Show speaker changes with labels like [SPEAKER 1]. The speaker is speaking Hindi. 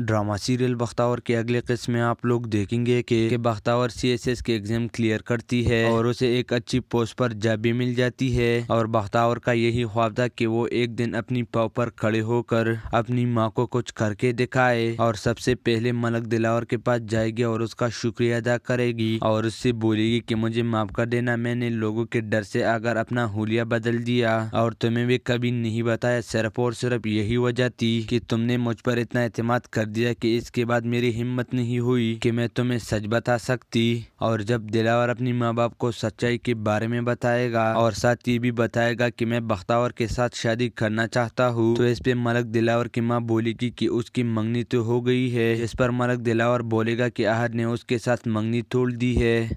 [SPEAKER 1] ड्रामा सीरियल बख्तावर के अगले किस्म में आप लोग देखेंगे कि बख्तावर सीएसएस के एग्जाम क्लियर करती है और उसे एक अच्छी पोस्ट पर जॉब भी मिल जाती है और बख्तावर का यही ख्वाब था कि वो एक दिन अपनी पाव पर खड़े होकर अपनी माँ को कुछ करके दिखाए और सबसे पहले मलक दिलावर के पास जाएगी और उसका शुक्रिया अदा करेगी और उससे बोलेगी की मुझे माफ कर देना मैंने लोगो के डर से अगर अपना हुलिया बदल दिया और तुम्हें भी कभी नहीं बताया सिर्फ और सिर्फ यही वजह थी की तुमने मुझ पर इतना अहतमाद कर कर दिया कि इसके बाद मेरी हिम्मत नहीं हुई कि मैं तुम्हें सच बता सकती और जब दिलावर अपनी माँ बाप को सच्चाई के बारे में बताएगा और साथ ये भी बताएगा कि मैं बख्तावर के साथ शादी करना चाहता हूँ तो इस पे मलक दिलावर की माँ बोलेगी कि उसकी मंगनी तो हो गई है इस पर मलक दिलावर बोलेगा कि आहद ने उसके साथ मंगनी तोड़ दी है